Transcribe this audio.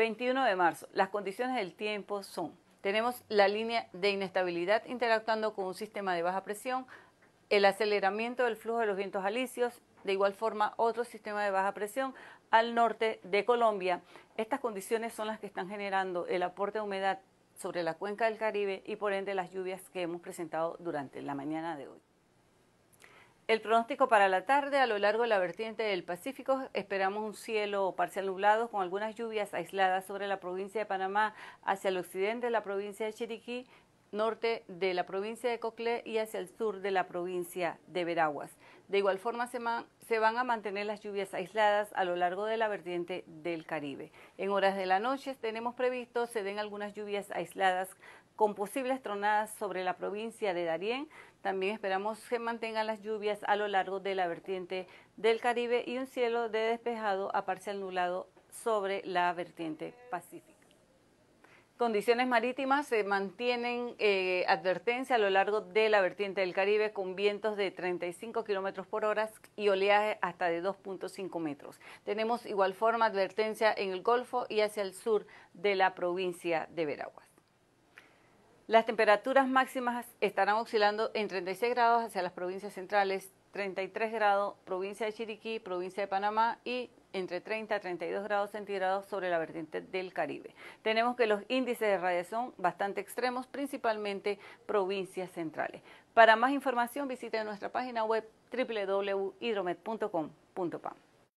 21 de marzo, las condiciones del tiempo son, tenemos la línea de inestabilidad interactuando con un sistema de baja presión, el aceleramiento del flujo de los vientos alisios, de igual forma otro sistema de baja presión al norte de Colombia. Estas condiciones son las que están generando el aporte de humedad sobre la cuenca del Caribe y por ende las lluvias que hemos presentado durante la mañana de hoy. El pronóstico para la tarde a lo largo de la vertiente del Pacífico esperamos un cielo parcial nublado con algunas lluvias aisladas sobre la provincia de Panamá hacia el occidente de la provincia de Chiriquí, norte de la provincia de Coclé y hacia el sur de la provincia de Veraguas. De igual forma, se, van a mantener las lluvias aisladas a lo largo de la vertiente del Caribe. En horas de la noche tenemos previsto se den algunas lluvias aisladas con posibles tronadas sobre la provincia de Darién. También esperamos que mantengan las lluvias a lo largo de la vertiente del Caribe y un cielo de despejado a parcial nublado sobre la vertiente pacífica. Condiciones marítimas se mantienen eh, advertencia a lo largo de la vertiente del Caribe con vientos de 35 kilómetros por hora y oleaje hasta de 2.5 metros. Tenemos igual forma advertencia en el Golfo y hacia el sur de la provincia de Veraguas. Las temperaturas máximas estarán oscilando en 36 grados hacia las provincias centrales, 33 grados, provincia de Chiriquí, provincia de Panamá y entre 30 a 32 grados centígrados sobre la vertiente del Caribe. Tenemos que los índices de radiación bastante extremos, principalmente provincias centrales. Para más información visite nuestra página web www.hidromet.com.pa.